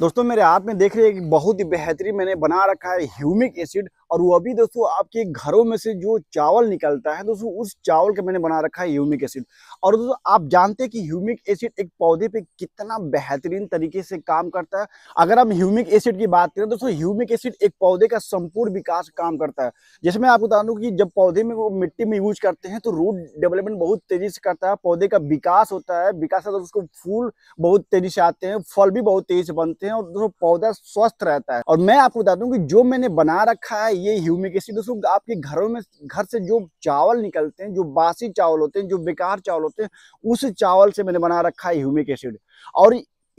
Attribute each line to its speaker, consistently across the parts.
Speaker 1: दोस्तों मेरे हाथ में देख रहे हैं कि बहुत ही बेहतरीन मैंने बना रखा है ह्यूमिक एसिड और वो अभी दोस्तों आपके घरों में से जो चावल निकलता है दोस्तों उस चावल का मैंने बना रखा है ह्यूमिक एसिड और दोस्तों आप जानते हैं कि ह्यूमिक एसिड एक पौधे पे कितना बेहतरीन तरीके से काम करता है अगर हम ह्यूमिक एसिड की बात करें दोस्तों ह्यूमिक एसिड एक पौधे का संपूर्ण विकास काम करता है जैसे मैं आपको बता दूँ की जब पौधे में वो मिट्टी में यूज करते हैं तो रूट डेवलपमेंट बहुत तेजी से करता है पौधे का विकास होता है विकास होता उसको फूल बहुत तेजी से आते हैं फल भी बहुत तेजी से बनते हैं और दोस्तों पौधा स्वस्थ रहता है और मैं आपको बता दूँ की जो मैंने बना रखा है ये ह्यूमिक एसिड दोस्तों आपके घरों में घर से जो चावल निकलते हैं जो बासी चावल होते हैं जो बेकार चावल होते हैं उस चावल से मैंने बना रखा है ह्यूमिक एसिड और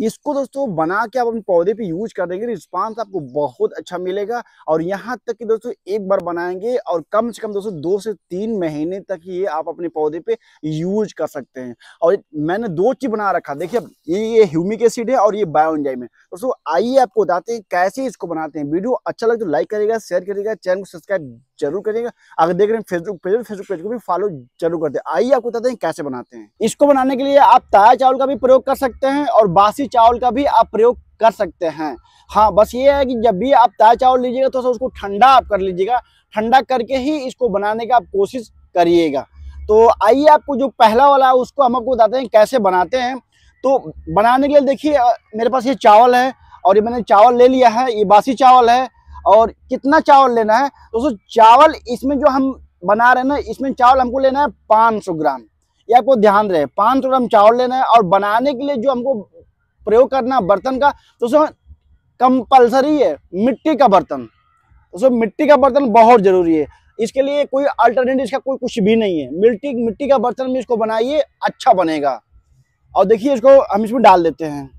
Speaker 1: इसको दोस्तों बना के आप अपने पौधे पे यूज कर देंगे रिस्पांस तो आपको बहुत अच्छा मिलेगा और यहाँ तक कि दोस्तों एक बार बनाएंगे और कम से कम दोस्तों दो से तीन महीने तक ये आप अपने पौधे पे यूज कर सकते हैं और मैंने दो चीज बना रखा देखिए ये ये ह्यूमिक एसिड है और ये बायोनजाइम है दोस्तों आइए आपको बताते हैं कैसे इसको बनाते हैं वीडियो अच्छा लगे तो लाइक करेगा शेयर करेगा चैनल को सब्सक्राइब जरूर करिएगा अगर देख रहे हैं फेसबुक पेज फेसबुक पेज को भी फॉलो जरूर करते हैं आइए आपको बताते हैं कैसे बनाते हैं इसको बनाने के लिए आप ताया चावल का भी प्रयोग कर सकते हैं और बासी चावल का भी आप प्रयोग कर सकते हैं हाँ बस ये है कि जब भी आप ताया चावल लीजिएगा तो उसको ठंडा आप कर लीजिएगा ठंडा करके ही इसको बनाने का आप कोशिश करिएगा तो आइए आपको जो पहला वाला है उसको हम आपको बताते हैं कैसे बनाते हैं तो बनाने के लिए देखिए मेरे पास ये चावल है और ये मैंने चावल ले लिया है ये बासी चावल है और कितना चावल लेना है दोस्तों चावल इसमें जो हम बना रहे हैं ना इसमें चावल हमको लेना है सौ ग्राम ये आपको ध्यान रहे सौ ग्राम चावल लेना है और बनाने के लिए जो हमको प्रयोग करना है बर्तन का दोस्तों कंपल्सरी है मिट्टी का बर्तन दोस्तों मिट्टी का बर्तन बहुत जरूरी है इसके लिए कोई अल्टरनेटिव इसका कोई कुछ भी नहीं है मिट्टी मिट्टी का बर्तन में इसको बनाइए अच्छा बनेगा और देखिए इसको हम इसमें डाल देते हैं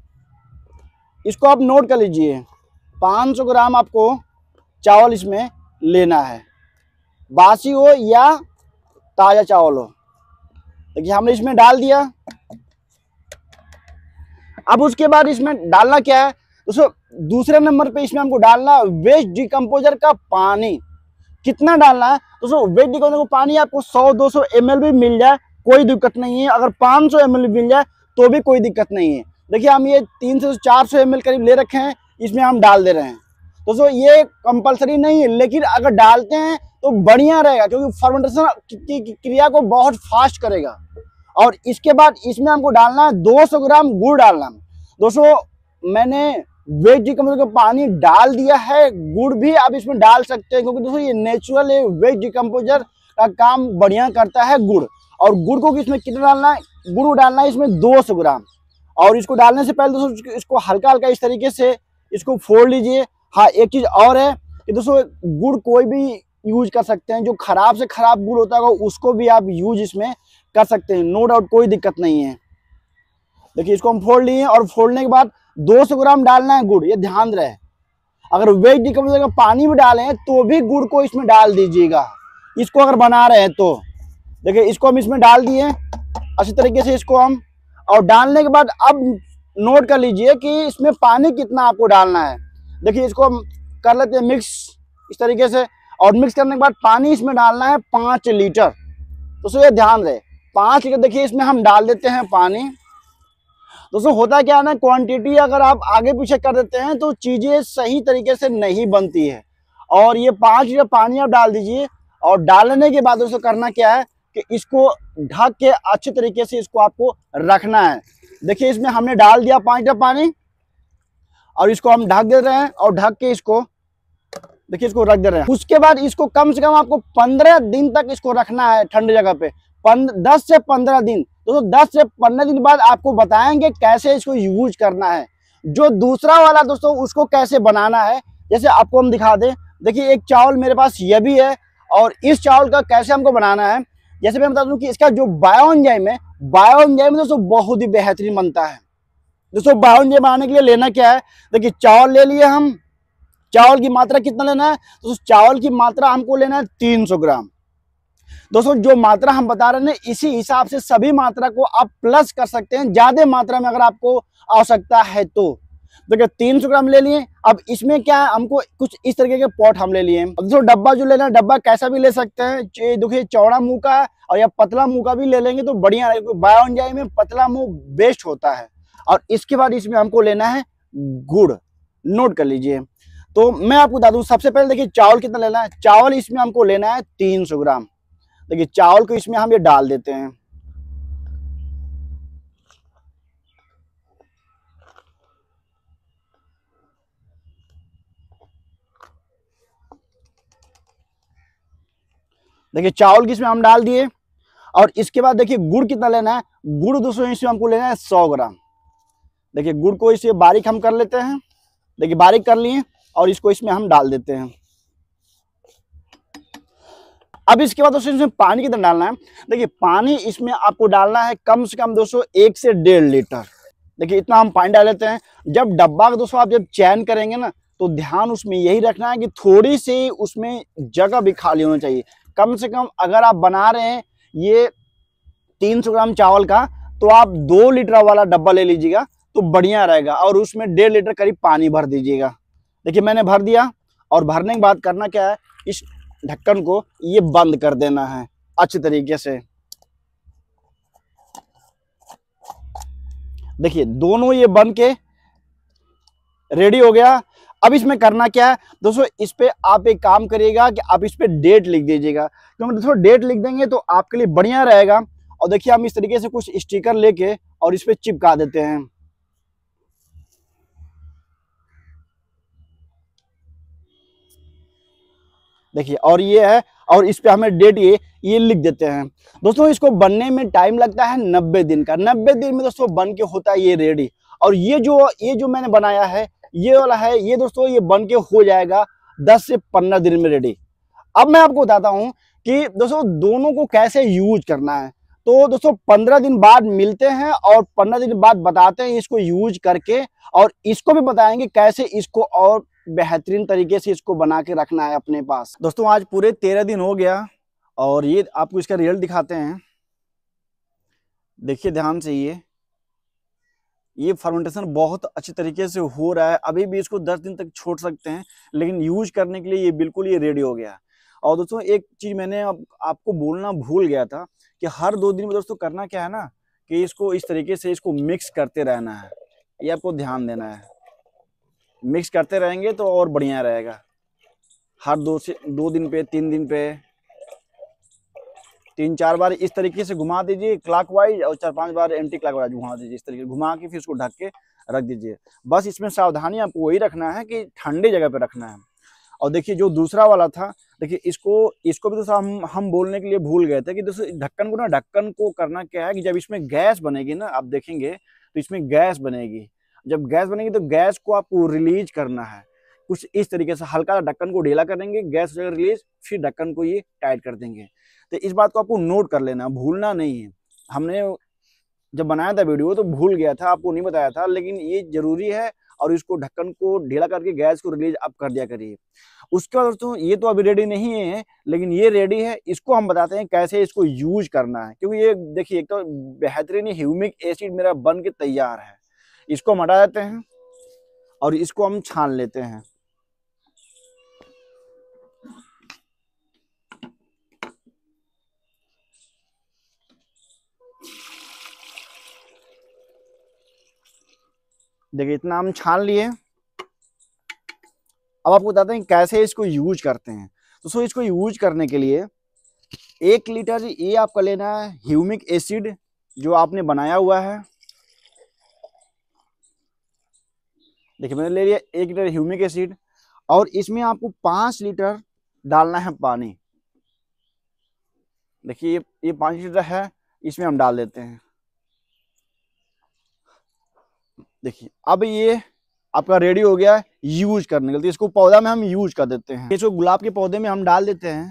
Speaker 1: इसको आप नोट कर लीजिए 500 ग्राम आपको चावल इसमें लेना है बासी हो या ताज़ा चावल हो देखिए हमने इसमें डाल दिया अब उसके बाद इसमें डालना क्या है दोस्तों दूसरे नंबर पे इसमें हमको डालना वेस्ट डिकम्पोजर का पानी कितना डालना है दोस्तों वेस्ट डिकम्पोजर का पानी आपको 100-200 एम भी मिल जाए कोई दिक्कत नहीं है अगर 500 सौ मिल जाए तो भी कोई दिक्कत नहीं है देखिए हम ये तीन से चार सौ करीब ले रखे हैं इसमें हम डाल दे रहे हैं तो सो ये कंपलसरी नहीं है लेकिन अगर डालते हैं तो बढ़िया रहेगा क्योंकि फर्मेंटेशन क्रिया को बहुत फास्ट करेगा और इसके बाद इसमें हमको डालना है 200 ग्राम गुड़ डालना है दोस्तों मैंने वेज डिकम्पोजर का पानी डाल दिया है गुड़ भी आप इसमें डाल सकते हैं क्योंकि दोस्तों ये नेचुरल है वेज डिकम्पोजर का काम बढ़िया करता है गुड़ और गुड़ को इसमें कितना डालना है गुड़ डालना है इसमें दो सौ ग्राम और इसको डालने से पहले दोस्तों इसको हल्का हल्का इस तरीके से इसको फोड़ लीजिए हाँ एक चीज़ और है कि दोस्तों गुड़ कोई भी यूज कर सकते हैं जो खराब से खराब गुड़ होता है उसको भी आप यूज इसमें कर सकते हैं नो डाउट कोई दिक्कत नहीं है देखिए इसको हम फोड़ लिए और फोड़ने के बाद 200 ग्राम डालना है गुड़ ये ध्यान रहे अगर वेट डी से कम पानी भी डालें तो भी गुड़ को इसमें डाल दीजिएगा इसको अगर बना रहे हैं तो देखिए इसको हम इसमें डाल दिए अच्छी तरीके से इसको हम और डालने के बाद अब नोट कर लीजिए कि इसमें पानी कितना आपको डालना है देखिए इसको हम कर लेते हैं मिक्स इस तरीके से और मिक्स करने के बाद पानी इसमें डालना है पाँच लीटर दोस्तों ये ध्यान रहे पाँच लीटर देखिए इसमें हम डाल देते हैं पानी दोस्तों होता क्या है ना क्वांटिटी अगर आप आगे पीछे कर देते हैं तो चीज़ें सही तरीके से नहीं बनती है और ये पाँच लीटर पानी आप डाल दीजिए और डालने के बाद दोस्तों करना क्या है कि इसको ढक के अच्छे तरीके से इसको आपको रखना है देखिए इसमें हमने डाल दिया पाँच लीटर पानी और इसको हम ढक दे रहे हैं और ढक के इसको देखिए इसको रख दे रहे हैं उसके बाद इसको कम से कम आपको पंद्रह दिन तक इसको रखना है ठंड जगह पे दस से पंद्रह दिन दोस्तों दस से पंद्रह दिन बाद आपको बताएंगे कैसे इसको यूज करना है जो दूसरा वाला दोस्तों उसको कैसे बनाना है जैसे आपको हम दिखा दें देखिए एक चावल मेरे पास ये भी है और इस चावल का कैसे हमको बनाना है जैसे मैं बता दूं कि इसका जो एंजाइम है एंजाइम दोस्तों बहुत ही बेहतरीन बनता है दोस्तों बावन जी बनाने के लिए लेना क्या है देखिए चावल ले लिए हम चावल की मात्रा कितना लेना है दोस्तों चावल की मात्रा हमको लेना है तीन सौ ग्राम दोस्तों जो मात्रा हम बता रहे हैं इसी हिसाब से सभी मात्रा को आप प्लस कर सकते हैं ज्यादा मात्रा में अगर आपको आवश्यकता है तो देखिए तीन सौ ग्राम ले लिए अब इसमें क्या है हमको कुछ इस तरीके के पॉट हम ले लिए दोस्तों डब्बा जो लेना है डब्बा कैसा भी ले सकते हैं देखिए चौड़ा मुंह का और या पतला मुंह का भी ले लेंगे तो बढ़िया रहेगा में पतला मुंह बेस्ट होता है और इसके बाद इसमें हमको लेना है गुड़ नोट कर लीजिए तो मैं आपको बता दूं सबसे पहले देखिए चावल कितना लेना है चावल इसमें हमको लेना है तीन सौ ग्राम देखिए चावल को इसमें हम ये डाल देते हैं देखिए चावल किसमें हम डाल दिए और इसके बाद देखिए गुड़ कितना लेना है गुड़ दोस्तों इसमें हमको लेना है सौ ग्राम देखिए गुड़ को इसे बारीक हम कर लेते हैं देखिए बारीक कर लिए और इसको इसमें हम डाल देते हैं अब इसके बाद दोस्तों इसमें पानी कितना डालना है देखिए पानी इसमें आपको डालना है कम से कम दोस्तों एक से डेढ़ लीटर देखिए इतना हम पानी डाल लेते हैं जब डब्बा का दोस्तों आप जब चैन करेंगे ना तो ध्यान उसमें यही रखना है कि थोड़ी सी उसमें जगह भी खाली होना चाहिए कम से कम अगर आप बना रहे हैं ये 300 ग्राम चावल का तो आप दो लीटर वाला डब्बा ले लीजिएगा तो बढ़िया रहेगा और उसमें डेढ़ लीटर करीब पानी भर दीजिएगा देखिए मैंने भर दिया और भरने के बाद करना क्या है इस ढक्कन को ये बंद कर देना है अच्छे तरीके से देखिए दोनों ये बन के रेडी हो गया अब इसमें करना क्या है दोस्तों इस पे आप एक काम करिएगा कि आप इस पर डेट लिख दीजिएगा क्योंकि तो दोस्तों डेट लिख देंगे तो आपके लिए बढ़िया रहेगा और देखिए हम इस तरीके से कुछ स्टिकर लेके और इस पे चिपका देते हैं देखिए और ये है और इस पे हमें डेट ये ये लिख देते हैं दोस्तों इसको बनने में टाइम लगता है नब्बे दिन का नब्बे दिन में दोस्तों बन के होता है ये रेडी और ये जो ये जो मैंने बनाया है ये वाला है ये दोस्तों ये बन के हो जाएगा दस से पंद्रह दिन में रेडी अब मैं आपको बताता हूँ कि दोस्तों दोनों को कैसे यूज करना है तो दोस्तों पंद्रह दिन बाद मिलते हैं और पंद्रह दिन बाद बताते हैं इसको यूज करके और इसको भी बताएंगे कैसे इसको और बेहतरीन तरीके से इसको बना के रखना है अपने पास दोस्तों आज पूरे तेरह दिन हो गया और ये आपको इसका रिजल्ट दिखाते हैं देखिए ध्यान से ये ये फर्मेंटेशन बहुत अच्छे तरीके से हो रहा है अभी भी इसको दस दिन तक छोड़ सकते हैं लेकिन यूज करने के लिए ये बिल्कुल ये रेडी हो गया और दोस्तों एक चीज़ मैंने आप, आपको बोलना भूल गया था कि हर दो दिन में दोस्तों करना क्या है ना कि इसको इस तरीके से इसको मिक्स करते रहना है ये आपको ध्यान देना है मिक्स करते रहेंगे तो और बढ़िया रहेगा हर दो से दो दिन पे तीन दिन पे तीन चार बार इस तरीके से घुमा दीजिए क्लॉकवाइज और चार पांच बार एंटी क्लॉकवाइज घुमा दीजिए इस तरीके से घुमा के फिर उसको ढक के रख दीजिए बस इसमें सावधानी आपको वही रखना है कि ठंडी जगह पे रखना है और देखिए जो दूसरा वाला था देखिए इसको इसको भी दोस्तों हम हम बोलने के लिए भूल गए थे कि दोस्तों ढक्कन को ना ढक्कन को करना क्या है कि जब इसमें गैस बनेगी ना आप देखेंगे तो इसमें गैस बनेगी जब गैस बनेगी तो गैस को आपको रिलीज करना है कुछ इस तरीके से हल्का सा ढक्कन को ढीला करेंगे गैस रिलीज फिर ढक्कन को ये टाइट कर देंगे तो इस बात को आपको नोट कर लेना भूलना नहीं है हमने जब बनाया था वीडियो तो भूल गया था आपको नहीं बताया था लेकिन ये जरूरी है और इसको ढक्कन को ढीला करके गैस को रिलीज अप कर दिया करिए उसके बाद दोस्तों ये तो अभी रेडी नहीं है लेकिन ये रेडी है इसको हम बताते हैं कैसे इसको यूज करना है क्योंकि ये देखिए एक तो बेहतरीन ह्यूमिक एसिड मेरा बन के तैयार है इसको हम हटा देते हैं और इसको हम छान लेते हैं देखिए इतना हम छान लिए अब आपको बताते हैं कैसे इसको यूज करते हैं तो सो इसको यूज करने के लिए एक लीटर ये आपका लेना है ह्यूमिक एसिड जो आपने बनाया हुआ है देखिए मैंने ले लिया एक लीटर ह्यूमिक एसिड और इसमें आपको पांच लीटर डालना है पानी देखिए ये ये पांच लीटर है इसमें हम डाल देते हैं देखिए अब ये आपका रेडी हो गया है यूज करने के लिए तो इसको पौधा में हम यूज कर देते हैं इसको गुलाब के पौधे में हम डाल देते हैं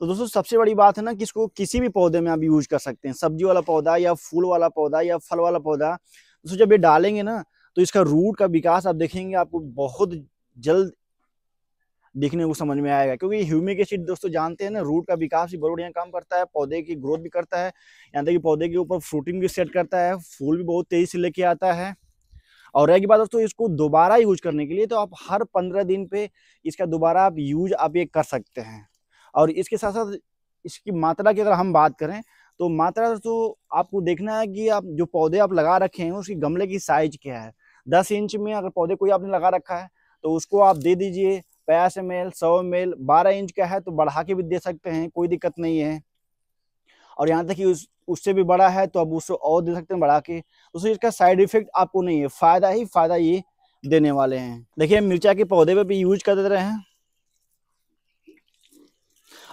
Speaker 1: तो दोस्तों सबसे बड़ी बात है ना कि इसको किसी भी पौधे में आप यूज कर सकते हैं सब्जी वाला पौधा या फूल वाला पौधा या फल वाला पौधा दोस्तों जब ये डालेंगे ना तो इसका रूट का विकास आप देखेंगे आपको बहुत जल्द देखने को समझ में आएगा क्योंकि ह्यूमिक एसिड दोस्तों जानते हैं ना रूट का विकास भी बहुत बढ़िया काम करता है पौधे की ग्रोथ भी करता है यहाँ तक कि पौधे के ऊपर फ्रूटिंग भी सेट करता है फूल भी बहुत तेज़ी से लेके आता है और रह की बात दोस्तों इसको दोबारा यूज करने के लिए तो आप हर पंद्रह दिन पे इसका दोबारा आप यूज आप ये कर सकते हैं और इसके साथ साथ इसकी मात्रा की अगर हम बात करें तो मात्रा दोस्तों आपको देखना है कि आप जो पौधे आप लगा रखे हैं उसकी गमले की साइज क्या है दस इंच में अगर पौधे कोई आपने लगा रखा है तो उसको आप दे दीजिए पैस एम एल सौ एम एल बारह इंच का है तो बढ़ा के भी दे सकते हैं कोई दिक्कत नहीं है और यहाँ तक कि उस उससे भी बड़ा है तो आप उसको और दे सकते हैं बढ़ा के उससे तो इसका साइड इफेक्ट आपको नहीं है फ़ायदा ही फ़ायदा ये देने वाले हैं देखिए मिर्चा के पौधे पे भी यूज कर दे रहे हैं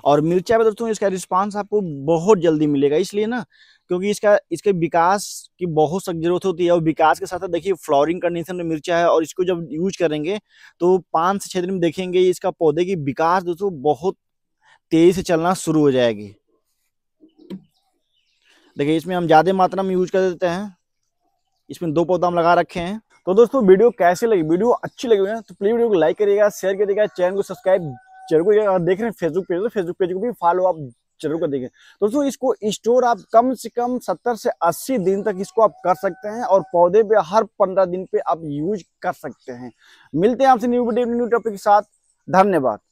Speaker 1: और मिर्चा में दोस्तों इसका रिस्पांस आपको बहुत जल्दी मिलेगा इसलिए ना क्योंकि इसका इसके विकास की बहुत सख्त जरूरत होती है और विकास के साथ साथ देखिए फ्लोरिंग कंडीशन में मिर्चा है और इसको जब यूज करेंगे तो पाँच से छः दिन में देखेंगे इसका पौधे की विकास दोस्तों बहुत तेज़ी से चलना शुरू हो जाएगी देखिए इसमें हम ज़्यादा मात्रा में यूज कर देते हैं इसमें दो पौधा हम लगा रखे हैं तो दोस्तों वीडियो कैसे लगी वीडियो अच्छी लगी हुई है तो प्लीज वीडियो को लाइक करिएगा शेयर करिएगा चैनल को सब्सक्राइब चैनल को अगर देख रहे हैं फेसबुक पेज तो फेसबुक पेज को भी फॉलो आप जरूर कर देंगे दोस्तों इसको स्टोर आप कम से कम सत्तर से अस्सी दिन तक इसको आप कर सकते हैं और पौधे पे हर पंद्रह दिन पे आप यूज कर सकते हैं मिलते हैं आपसे न्यू वीडियो न्यू टॉपिक के साथ धन्यवाद